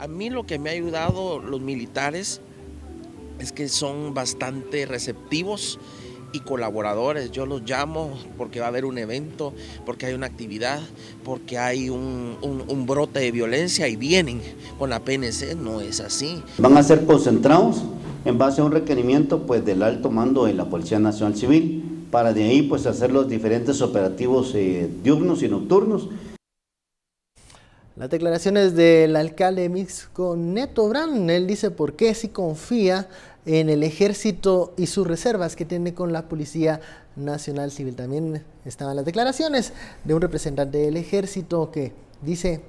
A mí lo que me ha ayudado los militares es que son bastante receptivos y colaboradores. Yo los llamo porque va a haber un evento, porque hay una actividad, porque hay un, brote de violencia y vienen con la PNC. No es así. Van a ser concentrados en base a un requerimiento pues, del alto mando de la Policía Nacional Civil para de ahí pues, hacer los diferentes operativos eh, diurnos y nocturnos las declaraciones del alcalde Mixco, Neto Brand, él dice por qué si confía en el ejército y sus reservas que tiene con la Policía Nacional Civil. También estaban las declaraciones de un representante del ejército que dice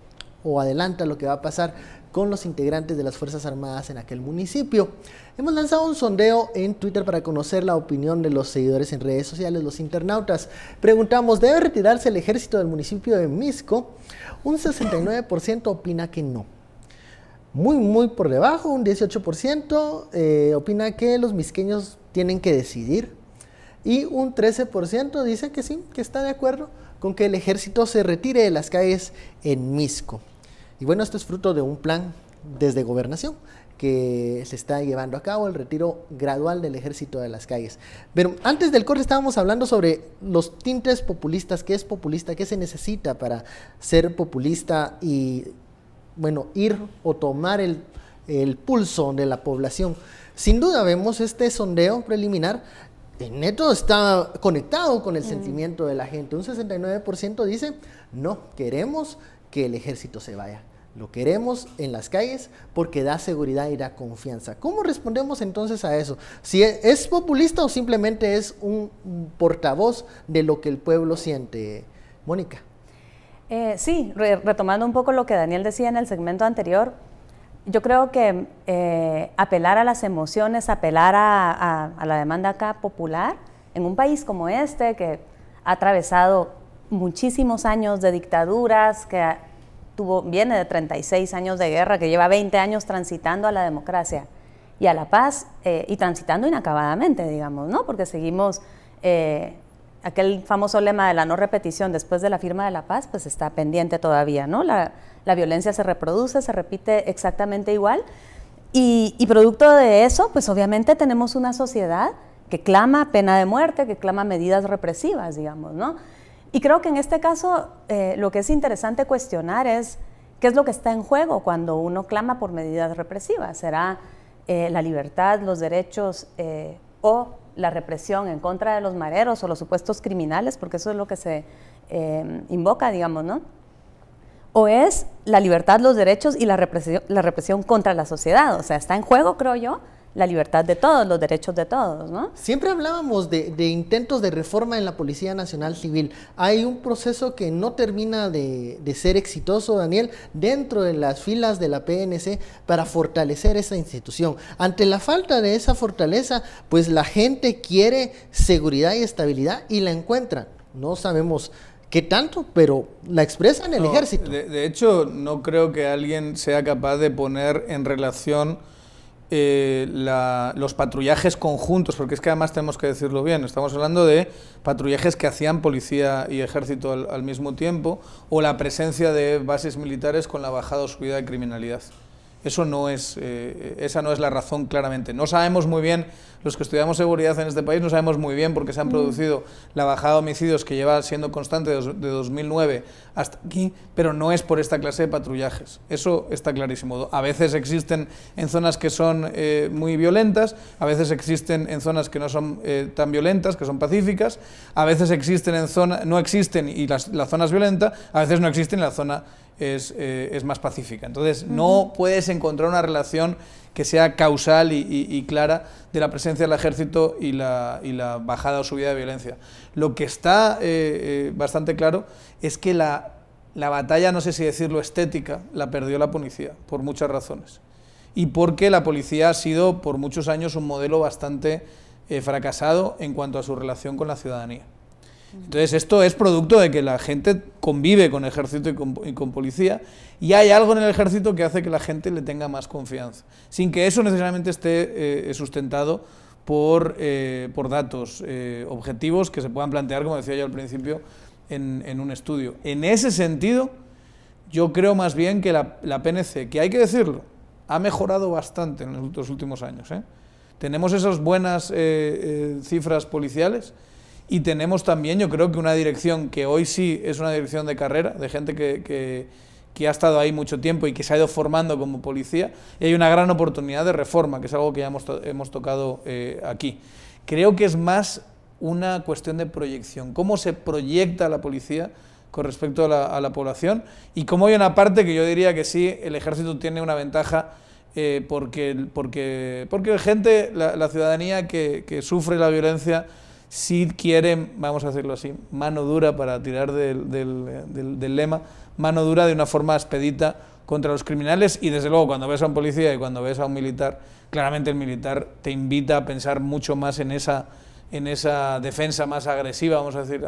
o adelanta lo que va a pasar con los integrantes de las Fuerzas Armadas en aquel municipio. Hemos lanzado un sondeo en Twitter para conocer la opinión de los seguidores en redes sociales, los internautas. Preguntamos, ¿debe retirarse el ejército del municipio de Misco? Un 69% opina que no. Muy, muy por debajo, un 18% eh, opina que los misqueños tienen que decidir. Y un 13% dice que sí, que está de acuerdo con que el ejército se retire de las calles en Misco. Y bueno, esto es fruto de un plan desde gobernación que se está llevando a cabo el retiro gradual del ejército de las calles. Pero antes del corte estábamos hablando sobre los tintes populistas, qué es populista, qué se necesita para ser populista y, bueno, ir o tomar el, pulso de la población. Sin duda vemos este sondeo preliminar en neto está conectado con el mm. sentimiento de la gente. Un 69% dice, no, queremos que el ejército se vaya. Lo queremos en las calles porque da seguridad y da confianza. ¿Cómo respondemos entonces a eso? Si e, es populista o simplemente es un portavoz de lo que el pueblo siente, Mónica. Eh, sí, retomando un poco lo que Daniel decía en el segmento anterior, yo creo que eh, apelar a las emociones, apelar a, a la demanda acá popular, en un país como este que ha atravesado muchísimos años de dictaduras, que tuvo, viene de 36 años de guerra, que lleva 20 años transitando a la democracia y a la paz eh, y transitando inacabadamente, digamos, ¿no? Porque seguimos eh, aquel famoso lema de la no repetición después de la firma de la paz, pues está pendiente todavía, ¿no? La, violencia se reproduce, se repite exactamente igual y, producto de eso, pues obviamente tenemos una sociedad que clama pena de muerte, que clama medidas represivas, digamos, ¿no? Y creo que en este caso eh, lo que es interesante cuestionar es qué es lo que está en juego cuando uno clama por medidas represivas. ¿Será eh, la libertad, los derechos eh, o la represión en contra de los mareros o los supuestos criminales? Porque eso es lo que se invoca, digamos, ¿no? O es la libertad, los derechos y la represión contra la sociedad. O sea, está en juego, creo yo, la libertad de todos, los derechos de todos, ¿no? Siempre hablábamos de, intentos de reforma en la Policía Nacional Civil. Hay un proceso que no termina de, ser exitoso, Daniel, dentro de las filas de la PNC para fortalecer esa institución. Ante la falta de esa fortaleza, pues la gente quiere seguridad y estabilidad y la encuentra. No sabemos qué tanto, pero la expresan el ejército. de hecho, no creo que alguien sea capaz de poner en relación eh, los patrullajes conjuntos, porque es que además tenemos que decirlo bien, estamos hablando de patrullajes que hacían policía y ejército al, al mismo tiempo, o la presencia de bases militares con la bajada o subida de criminalidad. Eso no es, eh, eh, esa no es la razón claramente. No sabemos muy bien, los que estudiamos seguridad en este país, no sabemos muy bien porque se han mm. producido la bajada de homicidios que lleva siendo constante de, 2009 hasta aquí, pero no es por esta clase de patrullajes. Eso está clarísimo. A veces existen en zonas que son eh, muy violentas, a veces existen en zonas que no son tan violentas, que son pacíficas, a veces existen en zona no existen y las, la zona es violenta, a veces no existen en la zona eh, es, más pacífica. Entonces, no puedes encontrar una relación que sea causal y, clara de la presencia del ejército y la, bajada o subida de violencia. Lo que está eh, eh, bastante claro es que la, batalla, no sé si decirlo estética, la perdió la policía, por muchas razones. Y porque la policía ha sido por muchos años un modelo bastante fracasado en cuanto a su relación con la ciudadanía. Entonces esto es producto de que la gente convive con ejército y con, policía y hay algo en el ejército que hace que la gente le tenga más confianza, sin que eso necesariamente esté eh, sustentado por, eh, datos eh, objetivos que se puedan plantear, como decía yo al principio, en, un estudio. En ese sentido, yo creo más bien que la, la PNC, que hay que decirlo, ha mejorado bastante en los últimos años. Tenemos esas buenas cifras policiales y tenemos también, yo creo que una dirección que hoy sí es una dirección de carrera, de gente que, ha estado ahí mucho tiempo y que se ha ido formando como policía, y hay una gran oportunidad de reforma, que es algo que ya hemos, tocado eh, aquí. Creo que es más una cuestión de proyección, cómo se proyecta la policía con respecto a la, población y cómo hay una parte que yo diría que sí, el ejército tiene una ventaja eh, porque, porque, gente, la, ciudadanía que sufre la violencia, si quieren, vamos a decirlo así, mano dura para tirar del, del, lema, mano dura de una forma expedita contra los criminales y desde luego cuando ves a un policía y cuando ves a un militar, claramente el militar te invita a pensar mucho más en esa, en esa defensa más agresiva, vamos a decir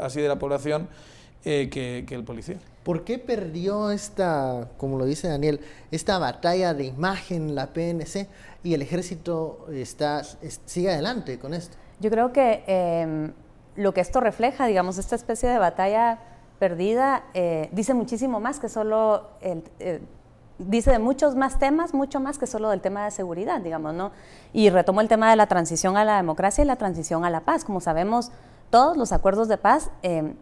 así, de la población eh, que, que el policía. ¿Por qué perdió esta, como lo dice Daniel, esta batalla de imagen la PNC y el ejército está, sigue adelante con esto? Yo creo que em, lo que esto refleja, digamos, esta especie de batalla perdida, eh, dice muchísimo más que solo eh, dice de muchos más temas, mucho más que solo del tema de seguridad, digamos, ¿no? Y retomo el tema de la transición a la democracia y la transición a la paz. Como sabemos, todos los acuerdos de paz em,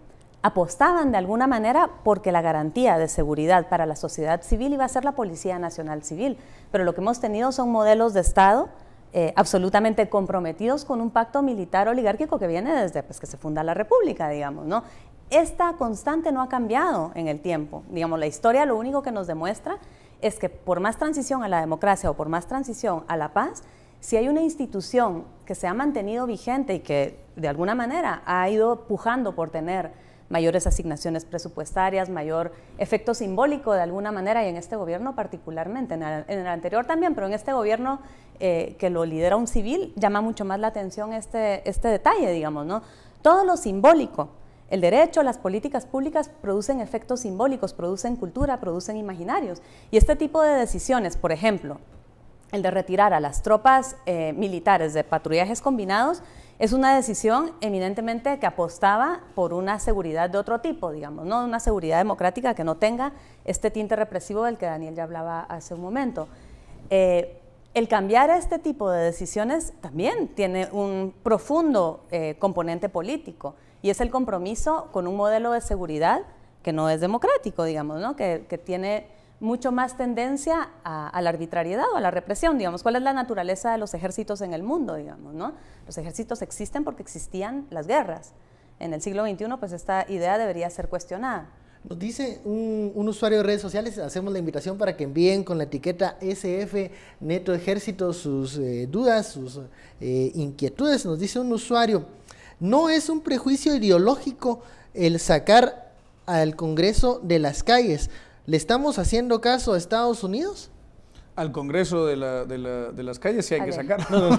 apostaban de alguna manera porque la garantía de seguridad para la sociedad civil iba a ser la Policía Nacional Civil. Pero lo que hemos tenido son modelos de Estado eh, absolutamente comprometidos con un pacto militar oligárquico que viene desde pues, que se funda la República, digamos, ¿no? Esta constante no ha cambiado en el tiempo. Digamos, la historia lo único que nos demuestra es que por más transición a la democracia o por más transición a la paz, si hay una institución que se ha mantenido vigente y que de alguna manera ha ido pujando por tener mayores asignaciones presupuestarias, mayor efecto simbólico de alguna manera y en este gobierno particularmente, en el, anterior también, pero en este gobierno eh, que lo lidera un civil, llama mucho más la atención este, este, detalle, digamos, ¿no? Todo lo simbólico, el derecho, las políticas públicas producen efectos simbólicos, producen cultura, producen imaginarios. Y este tipo de decisiones, por ejemplo, el de retirar a las tropas eh, militares de patrullajes combinados, es una decisión eminentemente que apostaba por una seguridad de otro tipo, digamos, ¿no? una seguridad democrática que no tenga este tinte represivo del que Daniel ya hablaba hace un momento. Eh, el cambiar este tipo de decisiones también tiene un profundo eh, componente político y es el compromiso con un modelo de seguridad que no es democrático, digamos, ¿no? que tiene mucho más tendencia a, la arbitrariedad o a la represión, digamos. ¿Cuál es la naturaleza de los ejércitos en el mundo, digamos, no? Los ejércitos existen porque existían las guerras. En el siglo XXI, pues esta idea debería ser cuestionada. Nos dice un, usuario de redes sociales, hacemos la invitación para que envíen con la etiqueta SF Neto Ejército sus eh, dudas, sus eh, inquietudes. Nos dice un usuario, no es un prejuicio ideológico el sacar al Congreso de las calles ¿Le estamos haciendo caso a Estados Unidos? Al Congreso de, las calles sí hay que sacarlo. No, no,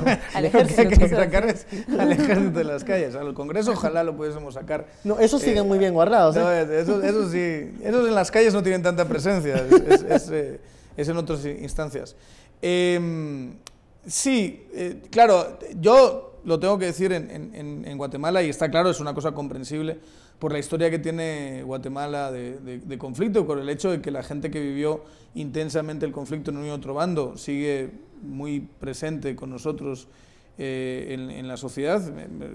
sacar al de las calles. Al Congreso ojalá lo pudiésemos sacar. No, eso sigue eh, muy bien guardados. No, ¿eh? eso, sí. Esos en las calles no tienen tanta presencia. Es, eh, en otras instancias. Em, sí, claro, yo lo tengo que decir en, en Guatemala y está claro, es una cosa comprensible por la historia que tiene Guatemala de, conflicto, por el hecho de que la gente que vivió intensamente el conflicto en un y otro bando sigue muy presente con nosotros eh, en, la sociedad.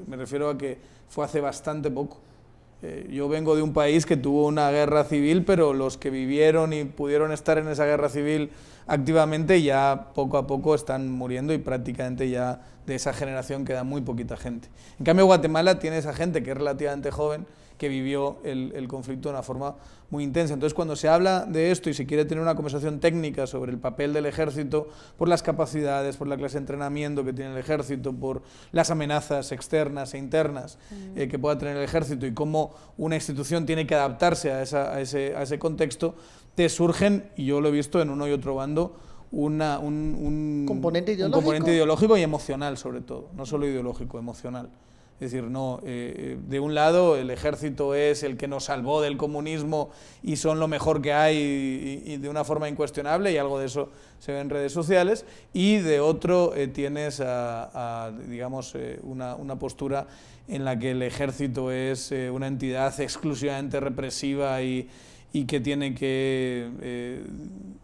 Me, refiero a que fue hace bastante poco. Eh, yo vengo de un país que tuvo una guerra civil, pero los que vivieron y pudieron estar en esa guerra civil activamente ya poco a poco están muriendo y prácticamente ya de esa generación queda muy poquita gente. En cambio, Guatemala tiene esa gente que es relativamente joven, que vivió el, conflicto de una forma muy intensa. Entonces, cuando se habla de esto y se quiere tener una conversación técnica sobre el papel del ejército, por las capacidades, por la clase de entrenamiento que tiene el ejército, por las amenazas externas e internas mm. eh, que pueda tener el ejército y cómo una institución tiene que adaptarse a ese contexto, te surgen, y yo lo he visto en uno y otro bando, un, ¿Componente ideológico y emocional sobre todo, no solo ideológico, emocional. Es decir, no, eh, eh, de un lado el ejército es el que nos salvó del comunismo y son lo mejor que hay y, de una forma incuestionable, y algo de eso se ve en redes sociales, y de otro eh, tienes, a, digamos, una, una, postura en la que el ejército es una entidad exclusivamente represiva y, y que tiene que, eh,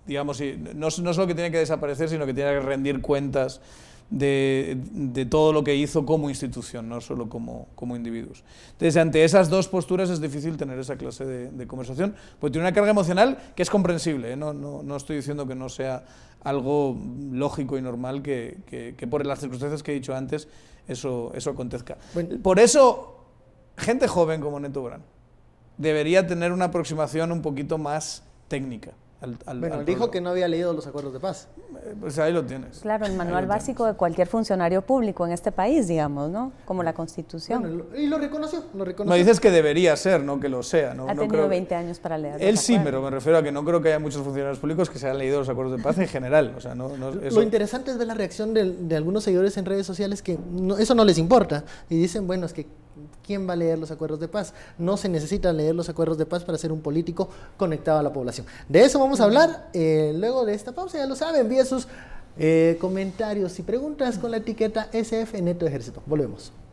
digamos, no, no solo que tiene que desaparecer, sino que tiene que rendir cuentas de, de, todo lo que hizo como institución, no solo como, como individuos. Entonces, ante esas dos posturas es difícil tener esa clase de, conversación, porque tiene una carga emocional que es comprensible, ¿eh? no, no, no, estoy diciendo que no sea algo lógico y normal que, que, por las circunstancias que he dicho antes eso, eso acontezca. Por eso, gente joven como Neto Brand, debería tener una aproximación un poquito más técnica. Al, al, bueno, dijo que no había leído los acuerdos de paz. Eh, pues ahí lo tienes. Claro, el manual básico de cualquier funcionario público en este país, digamos, ¿no? Como la Constitución. y lo reconoció, lo reconoció. No dices que debería ser, no que lo sea, ¿no? Ha tenido 20 años para leer. Él sí, pero me refiero a que no creo que haya muchos funcionarios públicos que se hayan leído los acuerdos de paz en general. O sea, Lo interesante es ver la reacción de, algunos seguidores en redes sociales que eso no les importa y dicen, bueno, es que ¿Quién va a leer los acuerdos de paz? No se necesita leer los acuerdos de paz para ser un político conectado a la población. De eso vamos a hablar eh, luego de esta pausa. Ya lo saben, envíe sus eh, comentarios y preguntas con la etiqueta SF Neto Ejército. Volvemos.